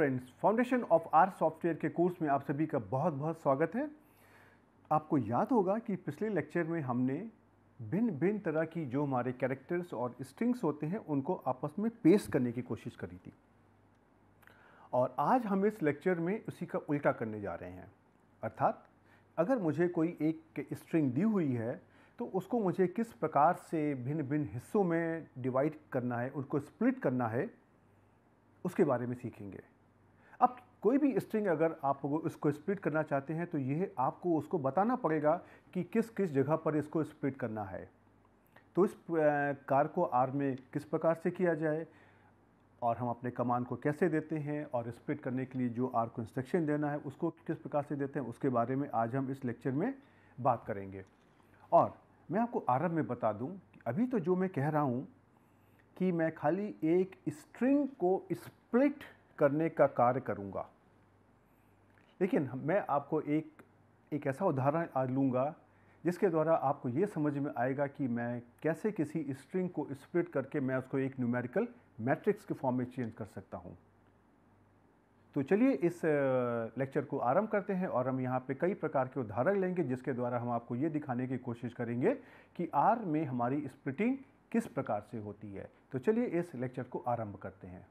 Friends foundation of R software के course में आप सभी का बहुत बहुत स्वागत है आपको याद होगा कि पिछले लेक्चर में हमने भिन्न भिन्न तरह की जो हमारे कैरेक्टर्स और स्ट्रिंग्स होते हैं उनको आपस में पेश करने की कोशिश करी थी और आज हम इस लेक्चर में उसी का उल्टा करने जा रहे हैं अर्थात अगर मुझे कोई एक स्ट्रिंग दी हुई है तो उसको मुझे किस प्रकार से भिन्न भिन्न हिस्सों में डिवाइड करना है उनको स्प्लिट करना है उसके बारे में सीखेंगे अब कोई भी स्ट्रिंग अगर आप इसको स्प्लिट करना चाहते हैं तो यह आपको उसको बताना पड़ेगा कि किस किस जगह पर इसको स्प्लिट करना है तो इस कार को आर में किस प्रकार से किया जाए और हम अपने कमान को कैसे देते हैं और स्प्लिट करने के लिए जो आर को इंस्ट्रक्शन देना है उसको किस प्रकार से देते हैं उसके बारे में आज हम इस लेक्चर में बात करेंगे और मैं आपको आरब में बता दूं कि अभी तो जो मैं कह रहा हूं कि मैं खाली एक स्ट्रिंग को स्प्लिट करने का कार्य करूँगा लेकिन मैं आपको एक एक ऐसा उदाहरण आज लूँगा जिसके द्वारा आपको ये समझ में आएगा कि मैं कैसे किसी स्ट्रिंग को स्प्लिट करके मैं उसको एक न्यूमेरिकल मैट्रिक्स के फॉर्म में चेंज कर सकता हूँ तो चलिए इस लेक्चर को आरंभ करते हैं और हम यहाँ पे कई प्रकार के उदाहरण लेंगे जिसके द्वारा हम आपको ये दिखाने की कोशिश करेंगे कि आर में हमारी स्प्लिटिंग किस प्रकार से होती है तो चलिए इस लेक्चर को आरंभ करते हैं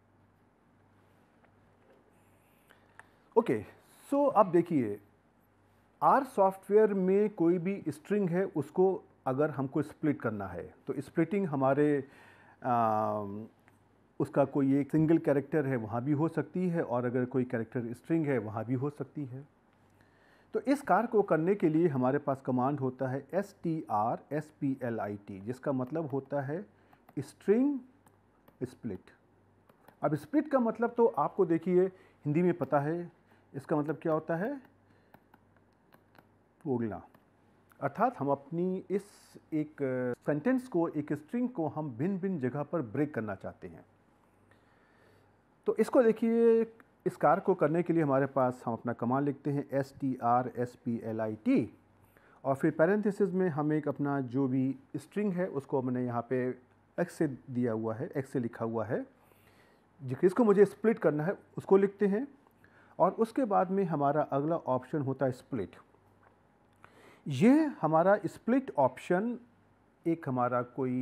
ओके सो आप अब देखिए आर सॉफ्टवेयर में कोई भी स्ट्रिंग है उसको अगर हमको स्प्लिट करना है तो स्प्लिटिंग हमारे आ, उसका कोई एक सिंगल कैरेक्टर है वहाँ भी हो सकती है और अगर कोई कैरेक्टर स्ट्रिंग है वहाँ भी हो सकती है तो इस कार को करने के लिए हमारे पास कमांड होता है S T R S P L I T जिसका मतलब होता है स्ट्रिंग स्प्लिट अब स्प्लिट का मतलब तो आपको देखिए हिंदी में पता है इसका मतलब क्या होता है उगला अर्थात हम अपनी इस एक सेंटेंस को एक स्ट्रिंग को हम भिन्न भिन्न जगह पर ब्रेक करना चाहते हैं तो इसको देखिए इस कार को करने के लिए हमारे पास हम अपना कमांड लिखते हैं S T R S P L I T और फिर पैरेंथिस में हम एक अपना जो भी स्ट्रिंग है उसको हमने यहाँ पे एक्स से दिया हुआ है एक्स से लिखा हुआ है जिसको मुझे स्प्लिट करना है उसको लिखते हैं और उसके बाद में हमारा अगला ऑप्शन होता है स्प्लिट ये हमारा स्प्लिट ऑप्शन एक हमारा कोई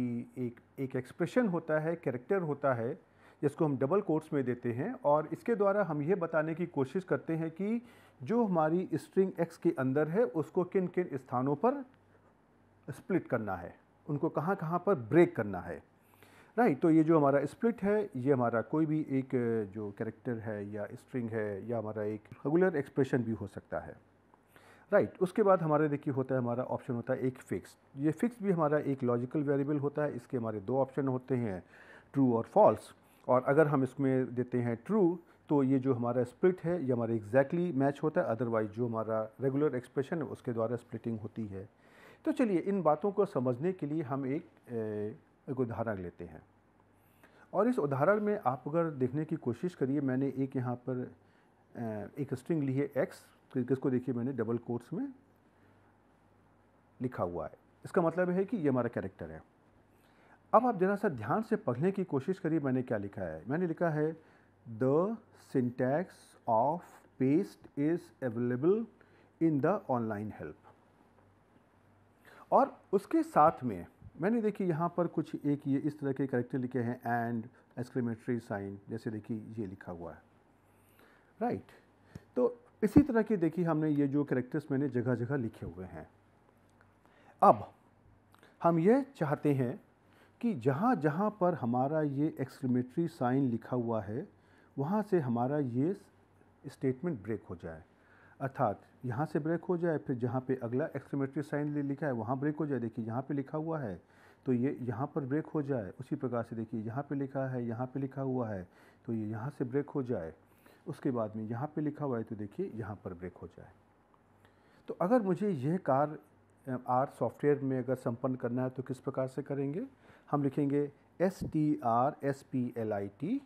एक एक एक्सप्रेशन होता है कैरेक्टर होता है जिसको हम डबल कोर्स में देते हैं और इसके द्वारा हम ये बताने की कोशिश करते हैं कि जो हमारी स्ट्रिंग एक्स के अंदर है उसको किन किन स्थानों पर स्प्लिट करना है उनको कहाँ कहाँ पर ब्रेक करना है राइट तो ये जो हमारा स्प्लिट है ये हमारा कोई भी एक जो कैरेक्टर है या स्ट्रिंग है या हमारा एक रेगुलर एक्सप्रेशन भी हो सकता है राइट right, उसके बाद हमारे देखिए होता है हमारा ऑप्शन होता है एक फिक्स ये फिक्स भी हमारा एक लॉजिकल वेरिएबल होता है इसके हमारे दो ऑप्शन होते हैं ट्रू और फॉल्स और अगर हम इसमें देते हैं ट्रू तो ये जो हमारा स्प्लिट है ये हमारा एग्जैक्टली exactly मैच होता है अदरवाइज जो हमारा रेगुलर एक्सप्रेशन है उसके द्वारा स्प्लिटिंग होती है तो चलिए इन बातों को समझने के लिए हम एक एक उदाहरण लेते हैं और इस उदाहरण में आप अगर देखने की कोशिश करिए मैंने एक यहाँ पर एक स्ट्रिंग ली है एक्स जिसको देखिए मैंने डबल कोर्स में लिखा हुआ है इसका मतलब है कि ये हमारा कैरेक्टर है अब आप ज़रा सा ध्यान से पढ़ने की कोशिश करिए मैंने क्या लिखा है मैंने लिखा है the syntax of paste is available in the online help और उसके साथ में मैंने देखिए यहाँ पर कुछ एक ये इस तरह के करेक्टर लिखे हैं एंड एक्सक्रीमेटरी साइन जैसे देखिए ये लिखा हुआ है राइट right. तो इसी तरह के देखिए हमने ये जो करेक्टर्स मैंने जगह जगह लिखे हुए हैं अब हम ये चाहते हैं कि जहाँ जहाँ पर हमारा ये एक्सक्रीमेटरी साइन लिखा हुआ है वहाँ से हमारा ये स्टेटमेंट ब्रेक हो जाए अर्थात यहाँ से ब्रेक हो जाए फिर जहाँ पे अगला एक्सक्लेमेटरी साइन लिखा है वहाँ ब्रेक हो जाए देखिए यहाँ पे लिखा हुआ है तो ये यहाँ पर ब्रेक हो जाए उसी प्रकार से देखिए यहाँ पे लिखा है यहाँ पे लिखा हुआ है तो ये यहाँ से ब्रेक हो जाए उसके बाद में यहाँ पे लिखा हुआ है तो देखिए यहाँ पर ब्रेक हो जाए तो अगर मुझे यह कार्य आर सॉफ्टवेयर में अगर संपन्न करना है तो किस प्रकार से करेंगे हम लिखेंगे S T R S P L I T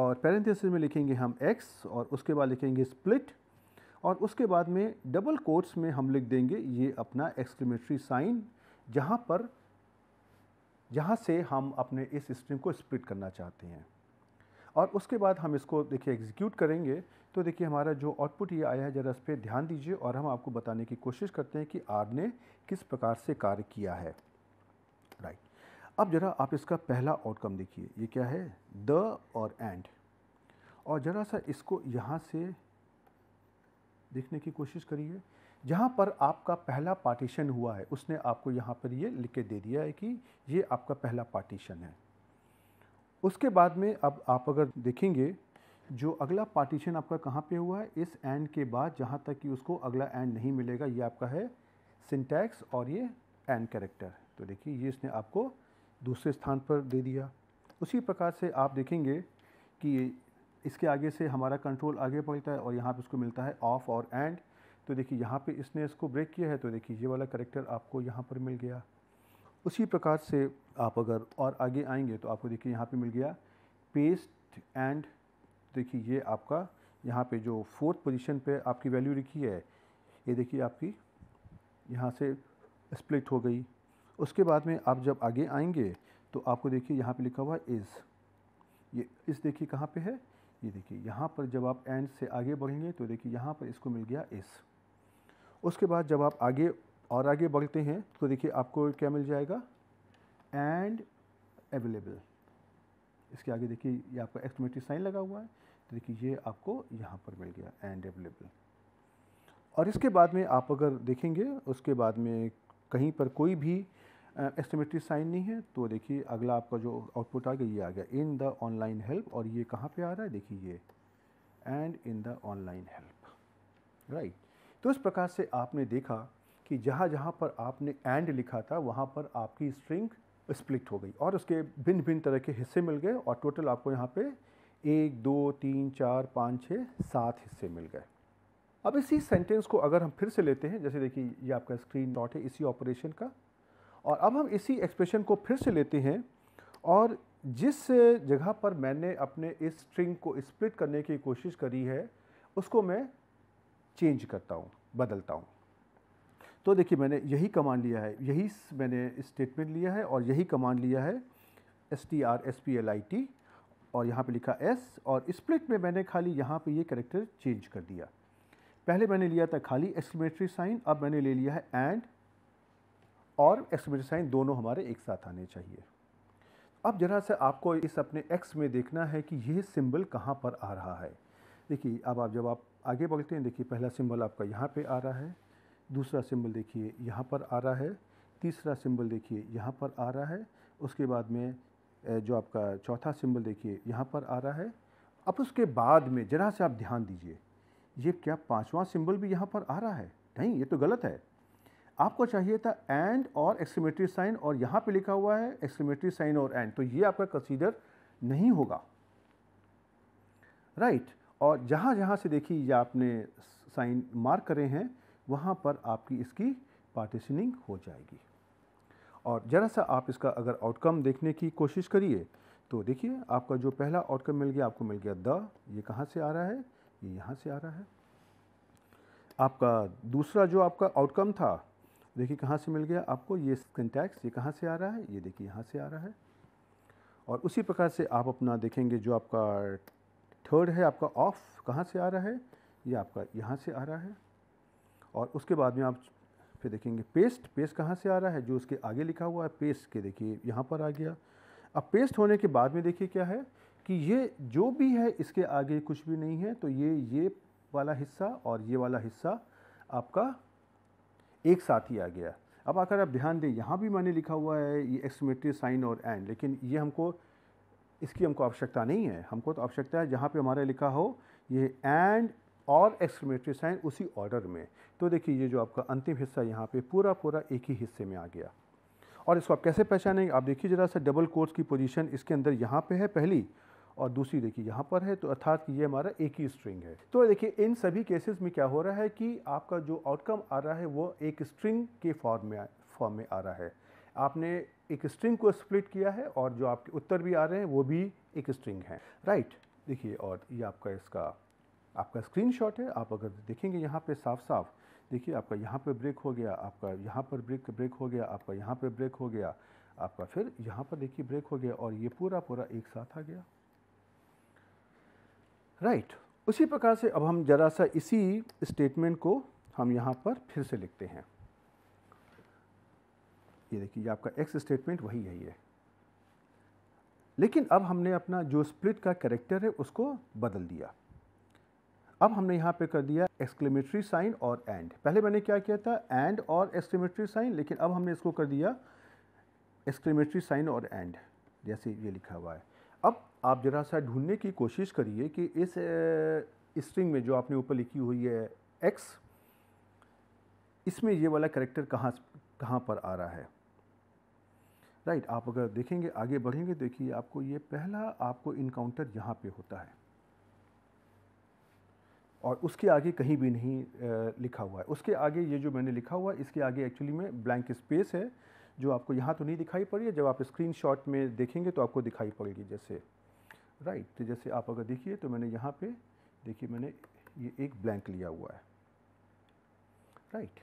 और पैरेंथेसिस में लिखेंगे हम एक्स और उसके बाद लिखेंगे स्प्लिट और उसके बाद में डबल कोट्स में हम लिख देंगे ये अपना एक्सक्लेमेटरी साइन जहाँ पर जहाँ से हम अपने इस स्ट्रिंग को स्प्लिट करना चाहते हैं और उसके बाद हम इसको देखिए एग्जीक्यूट करेंगे तो देखिए हमारा जो आउटपुट ये आया है ज़रा इस पर ध्यान दीजिए और हम आपको बताने की कोशिश करते हैं कि आर ने किस प्रकार से कार्य किया है राइट अब ज़रा आप इसका पहला आउटकम देखिए ये क्या है द और एंड और ज़रा सा इसको यहाँ से देखने की कोशिश करिए जहाँ पर आपका पहला पार्टीशन हुआ है उसने आपको यहाँ पर ये लिख के दे दिया है कि ये आपका पहला पार्टीशन है उसके बाद में अब आप अगर देखेंगे जो अगला पार्टीशन आपका कहाँ पे हुआ है इस एंड के बाद जहाँ तक कि उसको अगला एंड नहीं मिलेगा ये आपका है सिंटैक्स और ये एंड कैरेक्टर तो देखिए ये इसने आपको दूसरे स्थान पर दे दिया उसी प्रकार से आप देखेंगे कि इसके आगे से हमारा कंट्रोल आगे पड़ता है और यहाँ पे इसको मिलता है ऑफ और एंड तो देखिए यहाँ पे इसने इसको ब्रेक किया है तो देखिए ये वाला करेक्टर आपको यहाँ पर मिल गया उसी प्रकार से आप अगर और आगे आएंगे तो आपको देखिए यहाँ पे मिल गया पेस्ट एंड देखिए ये आपका यहाँ पे जो फोर्थ पोजीशन पे आपकी वैल्यू लिखी है ये देखिए आपकी यहाँ से स्प्लिट हो गई उसके बाद में आप जब आगे आएंगे तो आपको देखिए यहाँ पे लिखा हुआ इज़ ये इस देखिए कहाँ पे है ये देखिए यहाँ पर जब आप एंड से आगे बढ़ेंगे तो देखिए यहाँ पर इसको मिल गया एस उसके बाद जब आप आगे और आगे बढ़ते हैं तो देखिए आपको क्या मिल जाएगा एंड अवेलेबल इसके आगे देखिए ये आपका एक्समेटिव साइन लगा हुआ है तो देखिए ये आपको यहाँ पर मिल गया एंड अवेलेबल और इसके बाद में आप अगर देखेंगे उसके बाद में कहीं पर कोई भी एस्टिमेटरी साइन नहीं है तो देखिए अगला आपका जो आउटपुट आ गया ये आ गया इन द ऑनलाइन हेल्प और ये कहाँ पे आ रहा है देखिए ये and in the online help right तो इस प्रकार से आपने देखा कि जहाँ जहाँ पर आपने एंड लिखा था वहाँ पर आपकी स्ट्रिंग स्प्लिट हो गई और उसके भिन्न भिन्न तरह के हिस्से मिल गए और टोटल आपको यहाँ पे एक दो तीन चार पाँच छः सात हिस्से मिल गए अब इसी सेंटेंस को अगर हम फिर से लेते हैं जैसे देखिए ये आपका स्क्रीन डॉट है इसी ऑपरेशन का और अब हम इसी एक्सप्रेशन को फिर से लेते हैं और जिस जगह पर मैंने अपने इस स्ट्रिंग को स्प्लिट करने की कोशिश करी है उसको मैं चेंज करता हूँ बदलता हूँ तो देखिए मैंने यही कमांड लिया है यही मैंने स्टेटमेंट लिया है और यही कमांड लिया है S T R S P L I T और यहाँ पे लिखा एस और स्प्लिट में मैंने खाली यहाँ पे ये यह करेक्टर चेंज कर दिया पहले मैंने लिया था खाली एक्सक्लेमेटरी साइन अब मैंने ले लिया है एंड और एक्सप्रेशन साइन दोनों हमारे एक साथ आने चाहिए अब ज़रा से आपको इस अपने एक्स में देखना है कि यह सिंबल कहाँ पर आ रहा है देखिए अब आप जब आप आगे बढ़ते हैं देखिए पहला सिंबल आपका यहाँ पे आ रहा है दूसरा सिंबल देखिए यहाँ पर आ रहा है तीसरा सिंबल देखिए यहाँ पर आ रहा है उसके बाद में जो आपका चौथा सिंबल देखिए यहाँ पर आ रहा है अब उसके बाद में ज़रा से आप ध्यान दीजिए ये क्या पाँचवा सिंबल भी यहाँ पर आ रहा है नहीं ये तो गलत है आपको चाहिए था एंड और एक्सक्लेमेटरी साइन और यहाँ पे लिखा हुआ है एक्सक्लेमेटरी साइन और एंड तो ये आपका कंसीडर नहीं होगा राइट right. और जहाँ जहाँ से देखिए ये आपने साइन मार्क करे हैं वहाँ पर आपकी इसकी पार्टीशनिंग हो जाएगी और ज़रा सा आप इसका अगर आउटकम देखने की कोशिश करिए तो देखिए आपका जो पहला आउटकम मिल गया आपको मिल गया द ये कहाँ से आ रहा है ये यहाँ से आ रहा है आपका दूसरा जो आपका आउटकम था देखिए कहाँ से मिल गया आपको ये स्किन टैक्स ये कहाँ से आ रहा है ये देखिए यहाँ से आ रहा है और उसी प्रकार से आप अपना देखेंगे जो आपका थर्ड है आपका ऑफ कहाँ से आ रहा है ये आपका यहाँ से आ रहा है और उसके बाद में आप फिर देखेंगे पेस्ट पेस्ट कहाँ से आ रहा है जो उसके आगे लिखा हुआ है पेस्ट के देखिए यहाँ पर आ गया अब पेस्ट होने के बाद में देखिए क्या है कि ये जो भी है इसके आगे कुछ भी नहीं है तो ये ये वाला हिस्सा और ये वाला हिस्सा आपका एक साथ ही आ गया अब आकर आप ध्यान दें यहाँ भी मैंने लिखा हुआ है ये एक्समेट्री साइन और एंड लेकिन ये हमको इसकी हमको आवश्यकता नहीं है हमको तो आवश्यकता है जहाँ पे हमारा लिखा हो ये एंड और एक्सक्लेमेटरी साइन उसी ऑर्डर में तो देखिए ये जो आपका अंतिम हिस्सा यहाँ पे पूरा पूरा एक ही हिस्से में आ गया और इसको आप कैसे पहचानेंगे आप देखिए ज़रा सा डबल कोर्स की पोजिशन इसके अंदर यहाँ पर है पहली और दूसरी देखिए यहाँ पर है तो अर्थात ये हमारा एक ही स्ट्रिंग है तो देखिए इन सभी केसेस में क्या हो रहा है कि आपका जो आउटकम आ रहा है वो एक स्ट्रिंग के फॉर्म में फॉर्म में आ रहा है आपने एक स्ट्रिंग को स्प्लिट किया है और जो आपके उत्तर भी आ रहे हैं वो भी एक स्ट्रिंग है राइट देखिए और ये आपका इसका आपका स्क्रीन है आप अगर देखेंगे यहाँ पर साफ साफ देखिए आपका यहाँ पर ब्रेक हो गया आपका यहाँ पर ब्रेक ब्रेक हो गया आपका यहाँ पर ब्रेक हो गया आपका फिर यहाँ पर देखिए ब्रेक हो गया और ये पूरा पूरा एक साथ आ गया राइट right. उसी प्रकार से अब हम जरा सा इसी स्टेटमेंट को हम यहाँ पर फिर से लिखते हैं ये देखिए आपका एक्स स्टेटमेंट वही है ये लेकिन अब हमने अपना जो स्प्लिट का करेक्टर है उसको बदल दिया अब हमने यहाँ पे कर दिया एक्सक्लेमेटरी साइन और एंड पहले मैंने क्या किया था एंड और एक्सक्लेमेटरी साइन लेकिन अब हमने इसको कर दिया एक्सक्लेमेटरी साइन और एंड जैसे ये लिखा हुआ है अब आप ज़रा सा ढूंढने की कोशिश करिए कि इस स्ट्रिंग में जो आपने ऊपर लिखी हुई है एक्स इसमें ये वाला करेक्टर कहाँ कहाँ पर आ रहा है राइट right, आप अगर देखेंगे आगे बढ़ेंगे देखिए आपको ये पहला आपको इनकाउंटर यहाँ पे होता है और उसके आगे कहीं भी नहीं लिखा हुआ है उसके आगे ये जो मैंने लिखा हुआ है इसके आगे एक्चुअली में ब्लैंक स्पेस है जो आपको यहाँ तो नहीं दिखाई पड़ रही है जब आप स्क्रीन में देखेंगे तो आपको दिखाई पड़ेगी जैसे राइट तो जैसे आप अगर देखिए तो मैंने यहाँ पर देखिए मैंने ये एक ब्लैंक लिया हुआ है राइट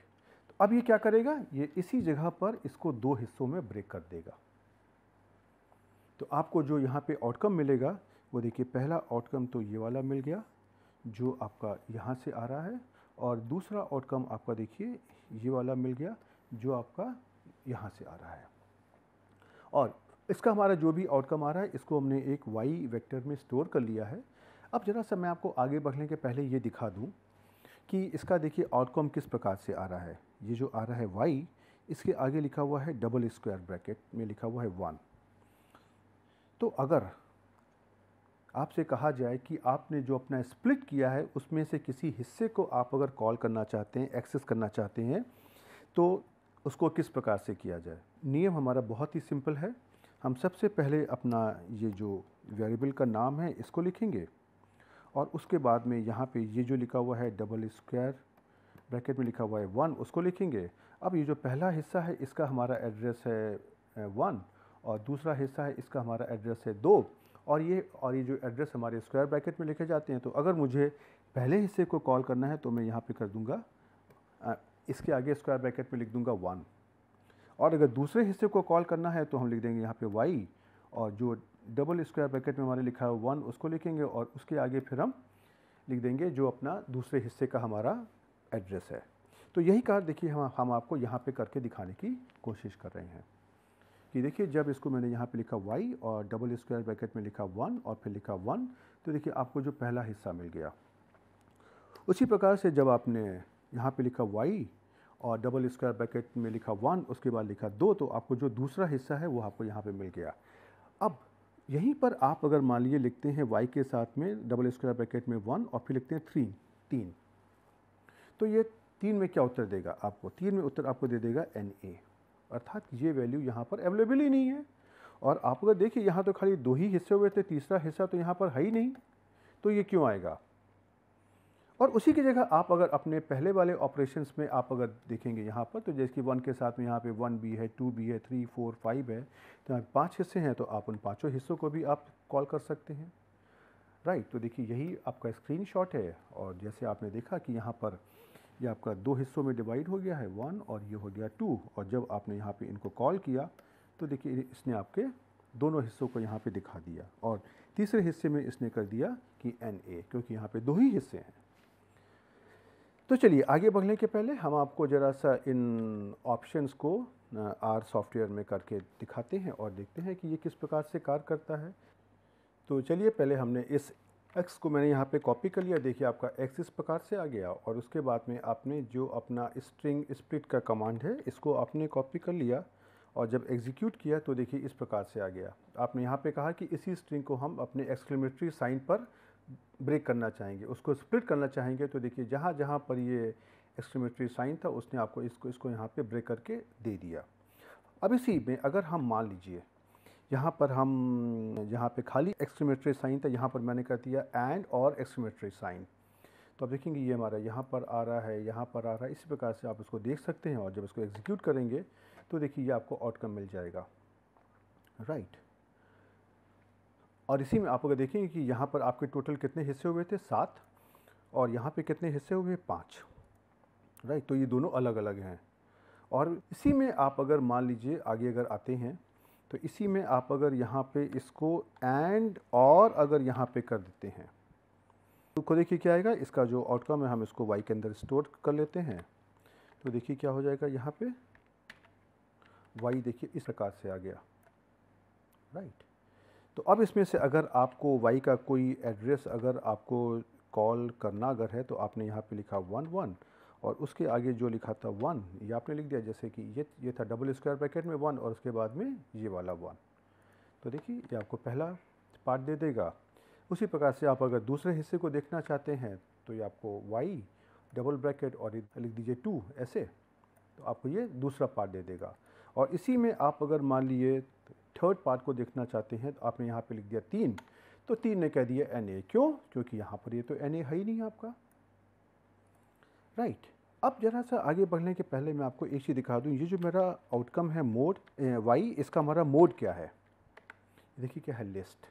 तो अब ये क्या करेगा ये इसी जगह पर इसको दो हिस्सों में ब्रेक कर देगा तो आपको जो यहाँ पे आउटकम मिलेगा वो देखिए पहला आउटकम तो ये वाला मिल गया जो आपका यहाँ से आ रहा है और दूसरा आउटकम आपका देखिए ये वाला मिल गया जो आपका यहाँ से आ रहा है और इसका हमारा जो भी आउटकम आ रहा है इसको हमने एक वाई वेक्टर में स्टोर कर लिया है अब ज़रा सा मैं आपको आगे बढ़ने के पहले ये दिखा दूँ कि इसका देखिए आउटकम किस प्रकार से आ रहा है ये जो आ रहा है वाई इसके आगे लिखा हुआ है डबल स्क्वायर ब्रैकेट में लिखा हुआ है वन तो अगर आपसे कहा जाए कि आपने जो अपना स्प्लिट किया है उसमें से किसी हिस्से को आप अगर कॉल करना चाहते हैं एक्सेस करना चाहते हैं तो उसको किस प्रकार से किया जाए नियम हमारा बहुत ही सिंपल है हम सबसे पहले अपना ये जो वेरिएबल का नाम है इसको लिखेंगे और उसके बाद में यहाँ पे ये जो लिखा हुआ है डबल स्क्वायर ब्रैकेट में लिखा हुआ है वन उसको लिखेंगे अब ये जो पहला हिस्सा है इसका हमारा एड्रेस है वन और दूसरा हिस्सा है इसका हमारा एड्रेस है दो और ये और ये जो एड्रेस हमारे स्क्वायर ब्रैकेट में लिखे जाते हैं तो अगर मुझे पहले हिस्से को कॉल करना है तो मैं यहाँ पे कर दूँगा इसके आगे स्क्वायर ब्रैकेट में लिख दूंगा वन और अगर दूसरे हिस्से को कॉल करना है तो हम लिख देंगे यहाँ पे वाई और जो डबल स्क्वायर ब्रैकेट में हमारे लिखा है वन उसको लिखेंगे और उसके आगे फिर हम लिख देंगे जो अपना दूसरे हिस्से का हमारा एड्रेस है तो यही कार्य देखिए हम हम आपको यहाँ पे करके दिखाने की कोशिश कर रहे हैं कि देखिए जब इसको मैंने यहाँ पे लिखा वाई और डबल स्क्वायर ब्रैकेट में लिखा वन और फिर लिखा वन तो देखिए आपको जो पहला हिस्सा मिल गया उसी प्रकार से जब आपने यहाँ पे लिखा वाई और डबल स्क्वायर ब्रैकेट में लिखा वन उसके बाद लिखा दो तो आपको जो दूसरा हिस्सा है वो आपको यहाँ पे मिल गया अब यहीं पर आप अगर मान लीजिए लिखते हैं वाई के साथ में डबल स्क्वायर ब्रैकेट में वन और फिर लिखते हैं थ्री तीन तो ये तीन में क्या उत्तर देगा आपको तीन में उत्तर आपको दे देगा एन ए अर्थात ये वैल्यू यहाँ पर अवेलेबल ही नहीं है और आप अगर देखिए यहाँ तो खाली दो ही हिस्से हुए थे तीसरा हिस्सा तो यहाँ पर है ही नहीं तो ये क्यों आएगा और उसी की जगह आप अगर अपने पहले वाले ऑपरेशन में आप अगर देखेंगे यहाँ पर तो जैसे कि वन के साथ में यहाँ पे वन बी है टू बी है थ्री फोर फाइव है तो यहाँ पाँच हिस्से हैं तो आप उन पाँचों हिस्सों को भी आप कॉल कर सकते हैं राइट तो देखिए यही आपका स्क्रीनशॉट है और जैसे आपने देखा कि यहाँ पर ये यह आपका दो हिस्सों में डिवाइड हो गया है वन और ये हो गया टू और जब आपने यहाँ पर इनको कॉल किया तो देखिए इसने आपके दोनों हिस्सों को यहाँ पे दिखा दिया और तीसरे हिस्से में इसने कर दिया कि एन ए क्योंकि यहाँ पे दो ही हिस्से हैं तो चलिए आगे बढ़ने के पहले हम आपको ज़रा सा इन ऑप्शंस को आर सॉफ्टवेयर में करके दिखाते हैं और देखते हैं कि ये किस प्रकार से कार्य करता है तो चलिए पहले हमने इस एक्स को मैंने यहाँ पे कॉपी कर लिया देखिए आपका एक्स इस प्रकार से आ गया और उसके बाद में आपने जो अपना स्ट्रिंग स्प्लिट का कमांड है इसको आपने कॉपी कर लिया और जब एग्जीक्यूट किया तो देखिए इस प्रकार से आ गया आपने यहाँ पे कहा कि इसी स्ट्रिंग को हम अपने एक्सक्लेमेटरी साइन पर ब्रेक करना चाहेंगे उसको स्प्लिट करना चाहेंगे तो देखिए जहाँ जहाँ पर ये एक्सक्रीमेटरी साइन था उसने आपको इसको इसको यहाँ पे ब्रेक करके दे दिया अब इसी में अगर हम मान लीजिए यहाँ पर हम यहाँ पे खाली एक्सक्रीमेटरी साइन था यहाँ पर मैंने कर दिया एंड और एक्सक्रीमेटरी साइन तो आप देखेंगे ये हमारा यहाँ पर आ रहा है यहाँ पर आ रहा है इसी प्रकार से आप इसको देख सकते हैं और जब इसको एग्जीक्यूट करेंगे तो देखिए ये आपको आउटकम मिल जाएगा राइट right. और इसी में आप अगर देखेंगे कि यहाँ पर आपके टोटल कितने हिस्से हुए थे सात और यहाँ पे कितने हिस्से हुए पाँच राइट तो ये दोनों अलग अलग हैं और इसी में आप अगर मान लीजिए आगे अगर आते हैं तो इसी में आप अगर यहाँ पे इसको एंड और अगर यहाँ पे कर देते हैं तो को देखिए क्या आएगा इसका जो आउटकम है हम इसको वाई के अंदर स्टोर कर लेते हैं तो देखिए क्या हो जाएगा यहाँ पे वाई देखिए इस प्रकार से आ गया राइट तो अब इसमें से अगर आपको वाई का कोई एड्रेस अगर आपको कॉल करना अगर है तो आपने यहाँ पे लिखा वन वन और उसके आगे जो लिखा था वन ये आपने लिख दिया जैसे कि ये ये था डबल स्क्वायर ब्रैकेट में वन और उसके बाद में ये वाला वन तो देखिए ये आपको पहला पार्ट दे देगा उसी प्रकार से आप अगर दूसरे हिस्से को देखना चाहते हैं तो ये आपको वाई डबल ब्रैकेट और लिख दीजिए टू ऐसे तो आपको ये दूसरा पार्ट दे देगा और इसी में आप अगर मान लिए थर्ड पार्ट को देखना चाहते हैं तो आपने यहाँ पे लिख दिया तीन तो तीन ने कह दिया एन ए क्यों क्योंकि यहाँ पर ये तो एन ए है ही नहीं आपका राइट right. अब जरा सा आगे बढ़ने के पहले मैं आपको एक चीज़ दिखा दूँ ये जो मेरा आउटकम है मोड वाई इसका हमारा मोड क्या है देखिए क्या है लिस्ट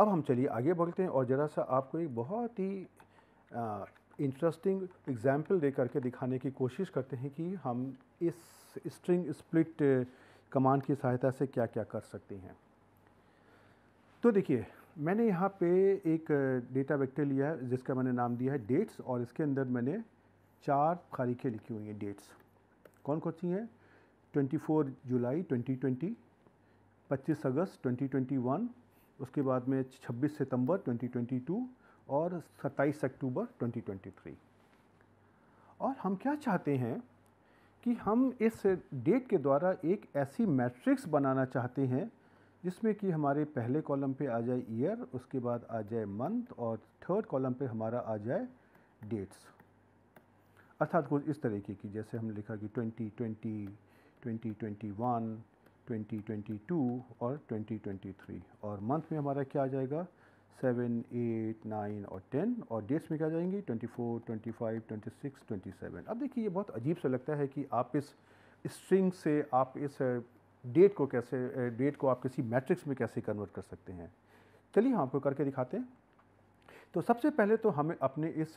अब हम चलिए आगे बढ़ते हैं और ज़रा सा आपको एक बहुत ही इंटरेस्टिंग एग्जाम्पल दे करके दिखाने की कोशिश करते हैं कि हम इस स्ट्रिंग स्प्लिट कमांड की सहायता से क्या क्या कर सकते हैं तो देखिए मैंने यहाँ पे एक डेटा uh, वेक्टर लिया है जिसका मैंने नाम दिया है डेट्स और इसके अंदर मैंने चार तारीखें लिखी हुई हैं डेट्स कौन कौन सी हैं 24 जुलाई 2020 25 अगस्त 2021 उसके बाद में 26 सितंबर 2022 और 27 अक्टूबर 2023 और हम क्या चाहते हैं कि हम इस डेट के द्वारा एक ऐसी मैट्रिक्स बनाना चाहते हैं जिसमें कि हमारे पहले कॉलम पे आ जाए ईयर उसके बाद आ जाए मंथ और थर्ड कॉलम पे हमारा आ जाए डेट्स अर्थात कुछ इस तरीके की जैसे हम लिखा कि 2020, 2021, 2022 और 2023 और मंथ में हमारा क्या आ जाएगा सेवन एट नाइन और टेन और डेट्स में क्या जाएंगी twenty four twenty five twenty six twenty seven अब देखिए ये बहुत अजीब सा लगता है कि आप इस स्ट्रिंग से आप इस डेट को कैसे डेट को आप किसी मैट्रिक्स में कैसे कन्वर्ट कर सकते हैं चलिए हम आपको करके दिखाते हैं तो सबसे पहले तो हमें अपने इस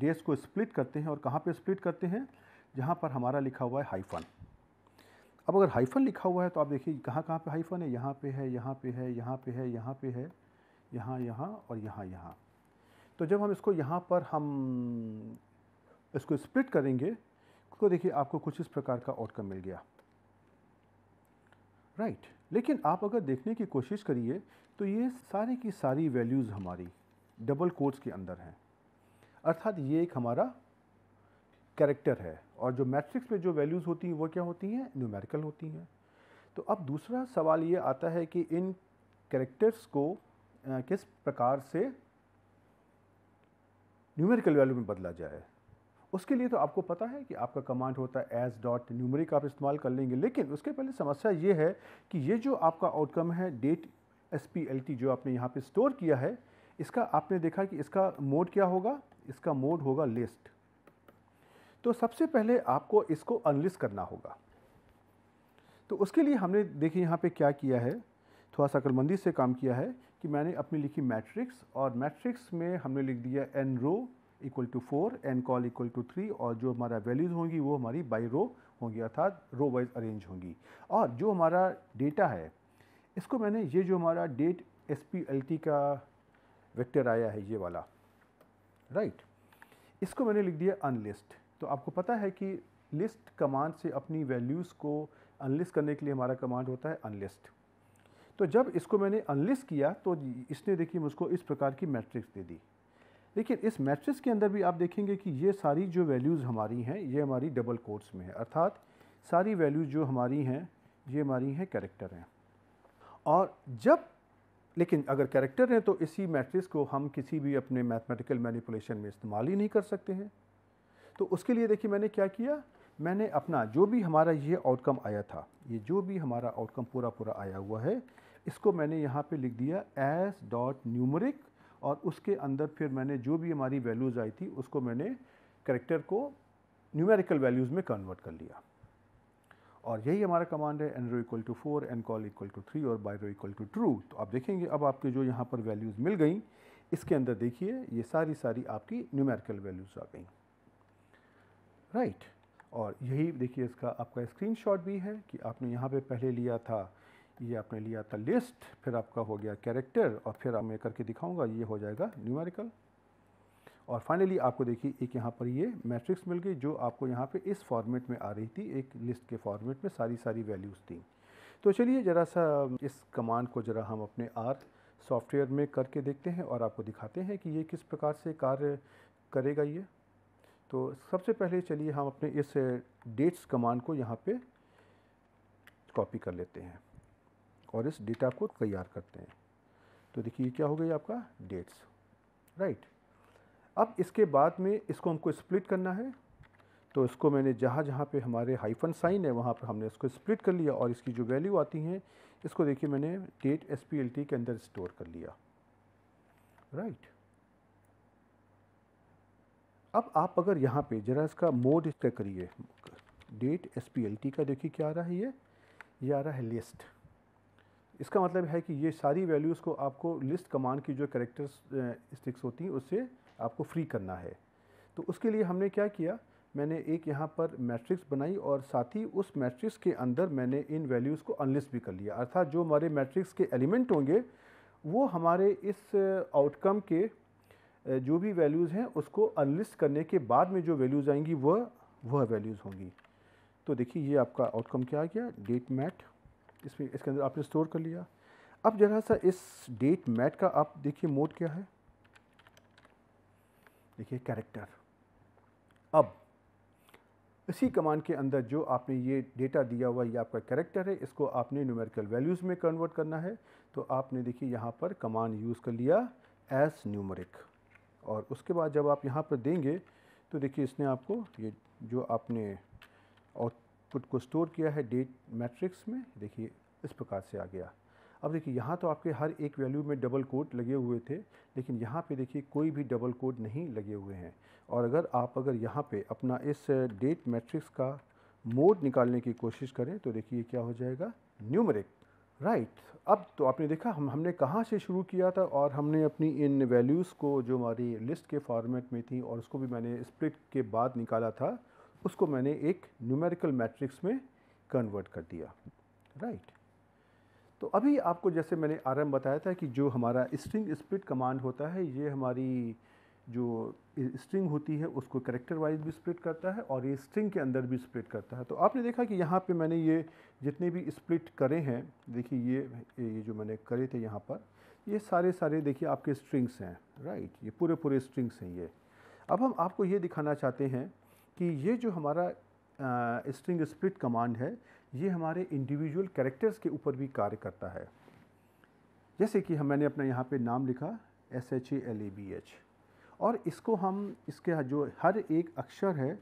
डेट्स को स्प्लिट करते हैं और कहाँ पे स्प्लिट करते हैं जहाँ पर हमारा लिखा हुआ है हाइफन अब अगर हाइफन लिखा हुआ है तो आप देखिए कहाँ कहाँ पे हाइफन है यहाँ पे है यहाँ पे है यहाँ पे है यहाँ पे है यहाँ यहाँ और यहाँ यहाँ तो जब हम इसको यहाँ पर हम इसको स्प्लिट करेंगे तो देखिए आपको कुछ इस प्रकार का आउटकम मिल गया राइट right. लेकिन आप अगर देखने की कोशिश करिए तो ये सारे की सारी वैल्यूज़ हमारी डबल कोर्स के अंदर हैं अर्थात ये एक हमारा कैरेक्टर है और जो मैट्रिक्स में जो वैल्यूज़ होती हैं वो क्या होती हैं न्यूमेरिकल होती हैं तो अब दूसरा सवाल ये आता है कि इन कैरेक्टर्स को किस प्रकार से न्यूमेरिकल वैल्यू में बदला जाए उसके लिए तो आपको पता है कि आपका कमांड होता है एज डॉट न्यूमरिक आप इस्तेमाल कर लेंगे लेकिन उसके पहले समस्या ये है कि ये जो आपका आउटकम है date S P L T जो आपने यहाँ पे स्टोर किया है इसका आपने देखा कि इसका मोड क्या होगा इसका मोड होगा लिस्ट तो सबसे पहले आपको इसको अनलिस्ट करना होगा तो उसके लिए हमने देखिए यहाँ पे क्या किया है थोड़ा अकलमंदी से काम किया है कि मैंने अपनी लिखी मैट्रिक्स और मैट्रिक्स में हमने लिख दिया N row equal to four N col equal to three और जो हमारा वैल्यूज़ होंगी वो हमारी बाई रो होंगी अर्थात रो वाइज अरेंज होंगी और जो हमारा डेटा है इसको मैंने ये जो हमारा date S P L T का वेक्टर आया है ये वाला राइट इसको मैंने लिख दिया अनलिस्ट तो आपको पता है कि लिस्ट कमांड से अपनी वैल्यूज़ को अनलिस्ट करने के लिए हमारा कमांड होता है अनलिस्ट तो जब इसको मैंने अनलिस्ट किया तो इसने देखिए मुझको इस प्रकार की मैट्रिक्स दे दी लेकिन इस मैट्रिक्स के अंदर भी आप देखेंगे कि ये सारी जो वैल्यूज़ हमारी हैं ये हमारी डबल कोर्स में है अर्थात सारी वैल्यूज़ जो हमारी हैं ये हमारी हैं कैरेक्टर हैं और जब लेकिन अगर कैरेक्टर हैं तो इसी मैट्रिक्स को हम किसी भी अपने मैथमेटिकल मैनिपुलेशन में इस्तेमाल ही नहीं कर सकते हैं तो उसके लिए देखिए मैंने क्या किया मैंने अपना जो भी हमारा ये आउटकम आया था ये जो भी हमारा आउटकम पूरा पूरा आया हुआ है इसको मैंने यहाँ पे लिख दिया एस डॉट न्यूमरिक और उसके अंदर फिर मैंने जो भी हमारी वैल्यूज़ आई थी उसको मैंने करेक्टर को न्यूमेरिकल वैल्यूज़ में कन्वर्ट कर लिया और यही हमारा कमांड है N row equal to four N col equal to three और by row equal to true तो आप देखेंगे अब आपके जो यहाँ पर वैल्यूज़ मिल गई इसके अंदर देखिए ये सारी सारी आपकी न्यूमेरिकल वैल्यूज़ आ गई राइट right. और यही देखिए इसका आपका स्क्रीनशॉट भी है कि आपने यहाँ पे पहले लिया था ये आपने लिया था लिस्ट फिर आपका हो गया कैरेक्टर और फिर आप मैं करके दिखाऊंगा ये हो जाएगा न्यूमेरिकल और फाइनली आपको देखिए एक यहाँ पर ये मैट्रिक्स मिल गई जो आपको यहाँ पे इस फॉर्मेट में आ रही थी एक लिस्ट के फॉर्मेट में सारी सारी वैल्यूज़ थी तो चलिए ज़रा सा इस कमांड को ज़रा हम अपने आर सॉफ्टवेयर में करके देखते हैं और आपको दिखाते हैं कि ये किस प्रकार से कार्य करेगा ये तो सबसे पहले चलिए हम अपने इस डेट्स कमांड को यहाँ पे कॉपी कर लेते हैं और इस डेटा को तैयार करते हैं तो देखिए क्या हो गई आपका डेट्स राइट अब इसके बाद में इसको हमको स्प्लिट करना है तो इसको मैंने जहाँ जहाँ पे हमारे हाइफन साइन है वहाँ पर हमने इसको स्प्लिट कर लिया और इसकी जो वैल्यू आती हैं इसको देखिए मैंने डेट एस के अंदर स्टोर कर लिया राइट right. अब आप अगर यहाँ पे ज़रा इसका मोड चेक करिए डेट एस का देखिए क्या आ रहा है ये ये आ रहा है लिस्ट इसका मतलब है कि ये सारी वैल्यूज़ को आपको लिस्ट कमांड की जो करेक्टर्स स्टिक्स होती हैं उससे आपको फ्री करना है तो उसके लिए हमने क्या किया मैंने एक यहाँ पर मैट्रिक्स बनाई और साथ ही उस मैट्रिक्स के अंदर मैंने इन वैल्यूज़ को अनलिस्ट भी कर लिया अर्थात जो हमारे मैट्रिक्स के एलिमेंट होंगे वो हमारे इस आउटकम के जो भी वैल्यूज़ हैं उसको अनलिस्ट करने के बाद में जो वैल्यूज़ आएंगी वह वह वैल्यूज़ होंगी तो देखिए ये आपका आउटकम क्या आ गया डेट मैट इसमें इसके अंदर आपने स्टोर कर लिया अब ज़रा सा इस डेट मैट का आप देखिए मोड क्या है देखिए कैरेक्टर अब इसी कमांड के अंदर जो आपने ये डेटा दिया हुआ ये आपका कैरेक्टर है इसको आपने न्यूमेरिकल वैल्यूज़ में कन्वर्ट करना है तो आपने देखिए यहाँ पर कमांड यूज़ कर लिया एस न्यूमरिक और उसके बाद जब आप यहाँ पर देंगे तो देखिए इसने आपको ये जो आपने और पुट को स्टोर किया है डेट मैट्रिक्स में देखिए इस प्रकार से आ गया अब देखिए यहाँ तो आपके हर एक वैल्यू में डबल कोड लगे हुए थे लेकिन यहाँ पे देखिए कोई भी डबल कोड नहीं लगे हुए हैं और अगर आप अगर यहाँ पे अपना इस डेट मैट्रिक्स का मोड निकालने की कोशिश करें तो देखिए क्या हो जाएगा न्यूमरिक राइट right. अब तो आपने देखा हम हमने कहाँ से शुरू किया था और हमने अपनी इन वैल्यूज़ को जो हमारी लिस्ट के फॉर्मेट में थी और उसको भी मैंने स्प्लिट के बाद निकाला था उसको मैंने एक न्यूमेरिकल मैट्रिक्स में कन्वर्ट कर दिया राइट right. तो अभी आपको जैसे मैंने आरम बताया था कि जो हमारा स्ट्रिंग स्प्लिट कमांड होता है ये हमारी जो स्ट्रिंग होती है उसको करेक्टर वाइज भी स्प्लिट करता है और ये स्ट्रिंग के अंदर भी स्प्लिट करता है तो आपने देखा कि यहाँ पे मैंने ये जितने भी स्प्लिट करे हैं देखिए ये ये जो मैंने करे थे यहाँ पर ये सारे सारे देखिए आपके स्ट्रिंग्स हैं राइट ये पूरे पूरे स्ट्रिंग्स हैं ये अब हम आपको ये दिखाना चाहते हैं कि ये जो हमारा स्ट्रिंग स्प्लिट कमांड है ये हमारे इंडिविजुअल कैरेक्टर्स के ऊपर भी कार्य करता है जैसे कि हम मैंने अपना यहाँ पे नाम लिखा S H A L A B H और इसको हम इसके जो हर एक अक्षर है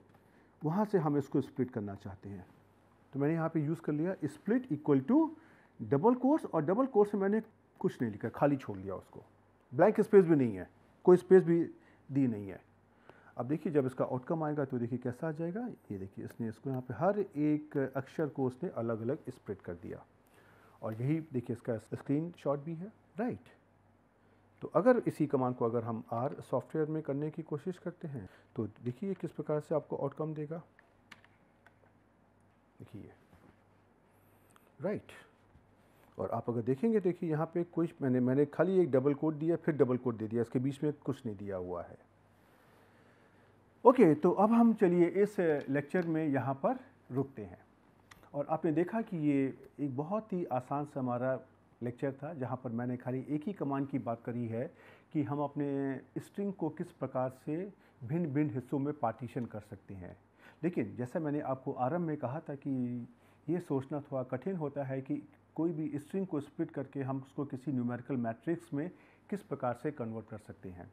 वहाँ से हम इसको स्प्लिट करना चाहते हैं तो मैंने यहाँ पे यूज़ कर लिया split equal to double quotes और डबल कोर्स में मैंने कुछ नहीं लिखा खाली छोड़ लिया उसको ब्लैंक स्पेस भी नहीं है कोई स्पेस भी दी नहीं है अब देखिए जब इसका आउटकम आएगा तो देखिए कैसा आ जाएगा ये देखिए इसने इसको यहाँ पे हर एक अक्षर को उसने अलग अलग स्प्रेड कर दिया और यही देखिए इसका स्क्रीन शॉट भी है राइट तो अगर इसी कमांड को अगर हम आर सॉफ्टवेयर में करने की कोशिश करते हैं तो देखिए किस प्रकार से आपको आउटकम देगा देखिए राइट और आप अगर देखेंगे देखिए यहाँ पे कुछ मैंने मैंने खाली एक डबल कोड दिया फिर डबल कोड दे दिया इसके बीच में कुछ नहीं दिया हुआ है ओके okay, तो अब हम चलिए इस लेक्चर में यहाँ पर रुकते हैं और आपने देखा कि ये एक बहुत ही आसान सा हमारा लेक्चर था जहाँ पर मैंने खाली एक ही कमांड की बात करी है कि हम अपने स्ट्रिंग को किस प्रकार से भिन्न भिन्न हिस्सों में पार्टीशन कर सकते हैं लेकिन जैसा मैंने आपको आरंभ में कहा था कि ये सोचना थोड़ा कठिन होता है कि कोई भी स्ट्रिंग को स्प्लिट करके हम उसको किसी न्यूमेरिकल मैट्रिक्स में किस प्रकार से कन्वर्ट कर सकते हैं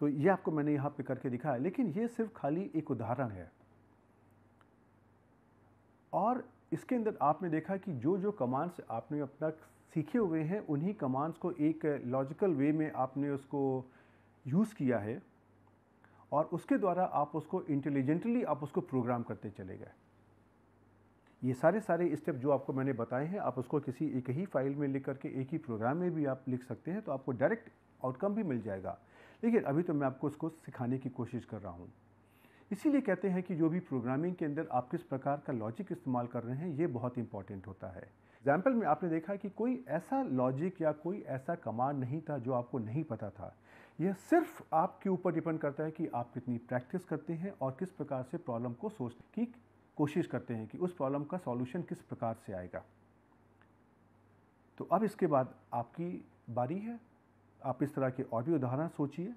तो ये आपको मैंने यहाँ पे करके दिखाया लेकिन ये सिर्फ खाली एक उदाहरण है और इसके अंदर आपने देखा कि जो जो कमांड्स आपने अपना सीखे हुए हैं उन्हीं कमांड्स को एक लॉजिकल वे में आपने उसको यूज़ किया है और उसके द्वारा आप उसको इंटेलिजेंटली आप उसको प्रोग्राम करते चले गए ये सारे सारे स्टेप जो आपको मैंने बताए हैं आप उसको किसी एक ही फाइल में लिख करके एक ही प्रोग्राम में भी आप लिख सकते हैं तो आपको डायरेक्ट आउटकम भी मिल जाएगा लेकिन अभी तो मैं आपको उसको सिखाने की कोशिश कर रहा हूँ इसीलिए कहते हैं कि जो भी प्रोग्रामिंग के अंदर आप किस प्रकार का लॉजिक इस्तेमाल कर रहे हैं ये बहुत इंपॉर्टेंट होता है एग्जाम्पल में आपने देखा कि कोई ऐसा लॉजिक या कोई ऐसा कमांड नहीं था जो आपको नहीं पता था यह सिर्फ आपके ऊपर डिपेंड करता है कि आप कितनी प्रैक्टिस करते हैं और किस प्रकार से प्रॉब्लम को सोचने की कोशिश करते हैं कि उस प्रॉब्लम का सॉल्यूशन किस प्रकार से आएगा तो अब इसके बाद आपकी बारी है आप इस तरह के और भी उदाहरण सोचिए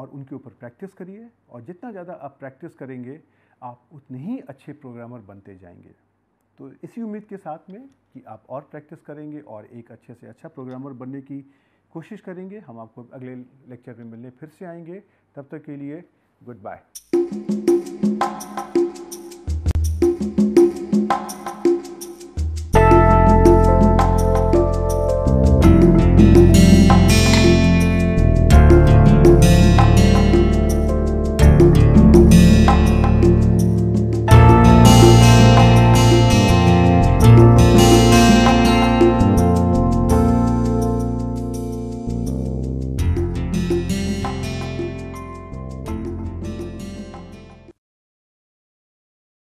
और उनके ऊपर प्रैक्टिस करिए और जितना ज़्यादा आप प्रैक्टिस करेंगे आप उतने ही अच्छे प्रोग्रामर बनते जाएंगे तो इसी उम्मीद के साथ में कि आप और प्रैक्टिस करेंगे और एक अच्छे से अच्छा प्रोग्रामर बनने की कोशिश करेंगे हम आपको अगले लेक्चर में मिलने फिर से आएंगे तब तक के लिए गुड बाय